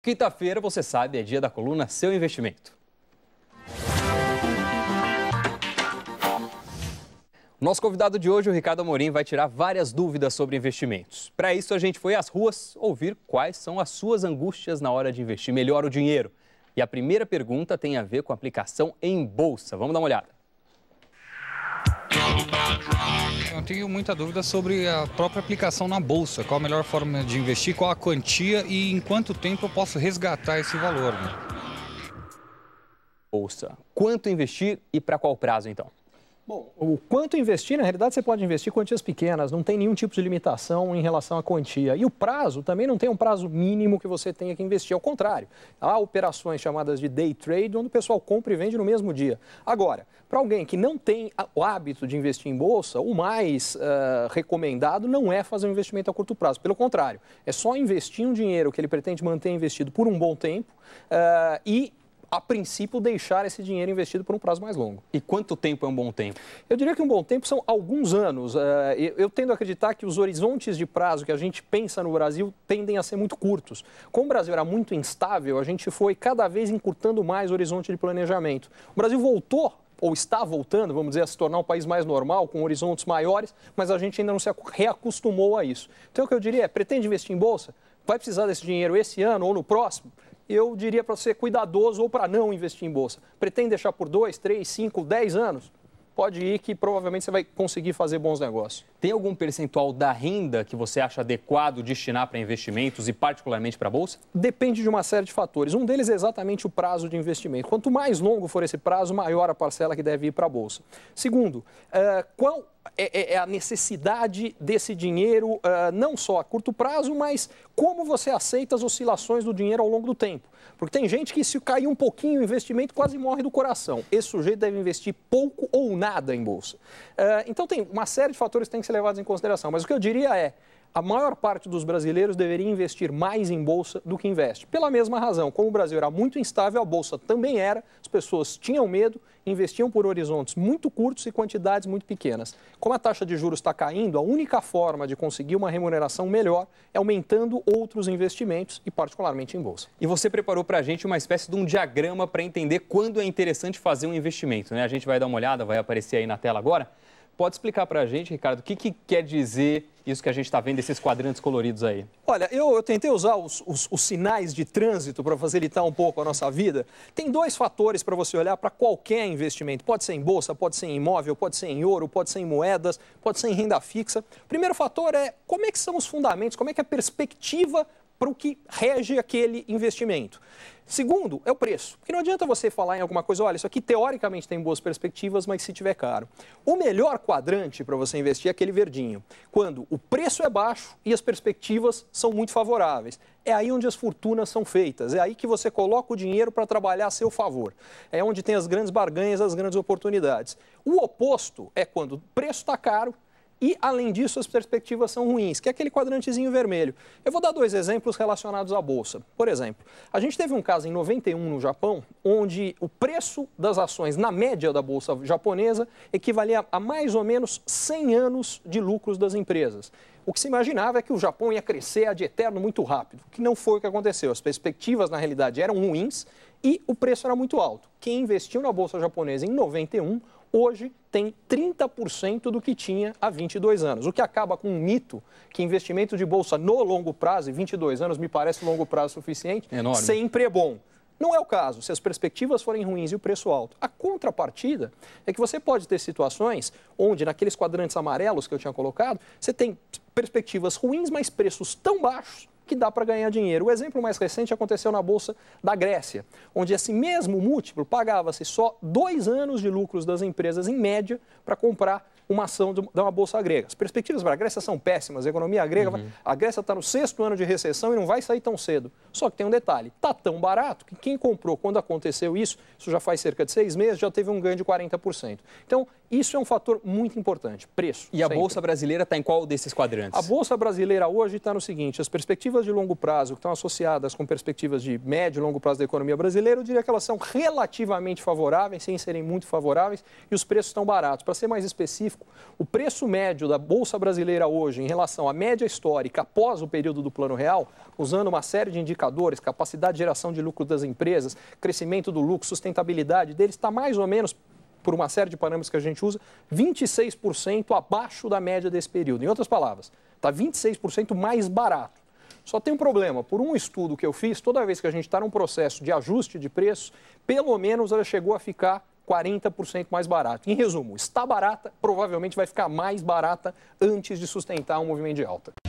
Quinta-feira, você sabe, é dia da coluna Seu Investimento. Nosso convidado de hoje, o Ricardo Amorim, vai tirar várias dúvidas sobre investimentos. Para isso, a gente foi às ruas ouvir quais são as suas angústias na hora de investir melhor o dinheiro. E a primeira pergunta tem a ver com aplicação em bolsa. Vamos dar uma olhada. Eu tenho muita dúvida sobre a própria aplicação na bolsa. Qual a melhor forma de investir, qual a quantia e em quanto tempo eu posso resgatar esse valor. Né? Bolsa. Quanto investir e para qual prazo, então? Bom, o quanto investir, na realidade, você pode investir quantias pequenas, não tem nenhum tipo de limitação em relação à quantia. E o prazo também não tem um prazo mínimo que você tenha que investir. Ao contrário, há operações chamadas de day trade, onde o pessoal compra e vende no mesmo dia. Agora, para alguém que não tem o hábito de investir em bolsa, o mais uh, recomendado não é fazer um investimento a curto prazo. Pelo contrário, é só investir um dinheiro que ele pretende manter investido por um bom tempo uh, e a princípio, deixar esse dinheiro investido por um prazo mais longo. E quanto tempo é um bom tempo? Eu diria que um bom tempo são alguns anos. É, eu tendo a acreditar que os horizontes de prazo que a gente pensa no Brasil tendem a ser muito curtos. Como o Brasil era muito instável, a gente foi cada vez encurtando mais o horizonte de planejamento. O Brasil voltou ou está voltando, vamos dizer, a se tornar um país mais normal, com horizontes maiores, mas a gente ainda não se reacostumou a isso. Então, o que eu diria é, pretende investir em Bolsa? Vai precisar desse dinheiro esse ano ou no próximo? eu diria para ser cuidadoso ou para não investir em bolsa. Pretende deixar por 2, 3, 5, 10 anos? Pode ir que provavelmente você vai conseguir fazer bons negócios. Tem algum percentual da renda que você acha adequado destinar para investimentos e particularmente para a bolsa? Depende de uma série de fatores. Um deles é exatamente o prazo de investimento. Quanto mais longo for esse prazo, maior a parcela que deve ir para a bolsa. Segundo, eh, qual é, é, é a necessidade desse dinheiro, uh, não só a curto prazo, mas como você aceita as oscilações do dinheiro ao longo do tempo. Porque tem gente que, se cair um pouquinho o investimento, quase morre do coração. Esse sujeito deve investir pouco ou nada em bolsa. Uh, então, tem uma série de fatores que têm que ser levados em consideração. Mas o que eu diria é a maior parte dos brasileiros deveria investir mais em bolsa do que investe. Pela mesma razão, como o Brasil era muito instável, a bolsa também era, as pessoas tinham medo, investiam por horizontes muito curtos e quantidades muito pequenas. Como a taxa de juros está caindo, a única forma de conseguir uma remuneração melhor é aumentando outros investimentos e, particularmente, em bolsa. E você preparou para a gente uma espécie de um diagrama para entender quando é interessante fazer um investimento, né? A gente vai dar uma olhada, vai aparecer aí na tela agora. Pode explicar para a gente, Ricardo, o que, que, quer dizer isso que a gente está vendo, esses quadrantes coloridos aí? Olha, eu, eu tentei usar os, os, os, sinais de trânsito para facilitar um pouco a nossa vida. Tem dois fatores para você olhar para qualquer investimento. Pode ser em bolsa, pode ser em imóvel, pode ser em ouro, pode ser em moedas, pode ser em renda fixa. primeiro fator é como é que são os fundamentos, como é que é a perspectiva para o que rege aquele investimento. Segundo, é o preço. Porque não adianta você falar em alguma coisa, olha, isso aqui teoricamente tem boas perspectivas, mas se tiver caro. O melhor quadrante para você investir é aquele verdinho, quando o preço é baixo e as perspectivas são muito favoráveis. É aí onde as fortunas são feitas, é aí que você coloca o dinheiro para trabalhar a seu favor. É onde tem as grandes barganhas, as grandes oportunidades. O oposto é quando o preço está caro e, além disso, as perspectivas são ruins, que é aquele quadrantezinho vermelho. Eu vou dar dois exemplos relacionados à Bolsa. Por exemplo, a gente teve um caso em 91 no Japão, onde o preço das ações na média da Bolsa japonesa equivalia a mais ou menos 100 anos de lucros das empresas. O que se imaginava é que o Japão ia crescer de eterno muito rápido, que não foi o que aconteceu. As perspectivas, na realidade, eram ruins e o preço era muito alto. Quem investiu na Bolsa Japonesa em 91 hoje tem 30% do que tinha há 22 anos, o que acaba com um mito que investimento de bolsa no longo prazo, e 22 anos me parece longo prazo suficiente, Enorme. sempre é bom. Não é o caso, se as perspectivas forem ruins e o preço alto. A contrapartida é que você pode ter situações onde, naqueles quadrantes amarelos que eu tinha colocado, você tem perspectivas ruins, mas preços tão baixos que dá para ganhar dinheiro. O exemplo mais recente aconteceu na Bolsa da Grécia, onde esse mesmo múltiplo pagava-se só dois anos de lucros das empresas, em média, para comprar uma ação de uma bolsa grega. As perspectivas para a Grécia são péssimas, a economia grega, uhum. vai... a Grécia está no sexto ano de recessão e não vai sair tão cedo. Só que tem um detalhe, está tão barato que quem comprou quando aconteceu isso, isso já faz cerca de seis meses, já teve um ganho de 40%. Então, isso é um fator muito importante, preço. E sempre. a Bolsa Brasileira está em qual desses quadrantes? A Bolsa Brasileira hoje está no seguinte, as perspectivas de longo prazo que estão associadas com perspectivas de médio e longo prazo da economia brasileira, eu diria que elas são relativamente favoráveis, sem serem muito favoráveis, e os preços estão baratos. Para ser mais específico, o preço médio da Bolsa Brasileira hoje, em relação à média histórica após o período do Plano Real, usando uma série de indicadores, capacidade de geração de lucro das empresas, crescimento do lucro, sustentabilidade deles, está mais ou menos por uma série de parâmetros que a gente usa, 26% abaixo da média desse período. Em outras palavras, está 26% mais barato. Só tem um problema. Por um estudo que eu fiz, toda vez que a gente está num processo de ajuste de preços, pelo menos ela chegou a ficar 40% mais barato. Em resumo, está barata, provavelmente vai ficar mais barata antes de sustentar um movimento de alta.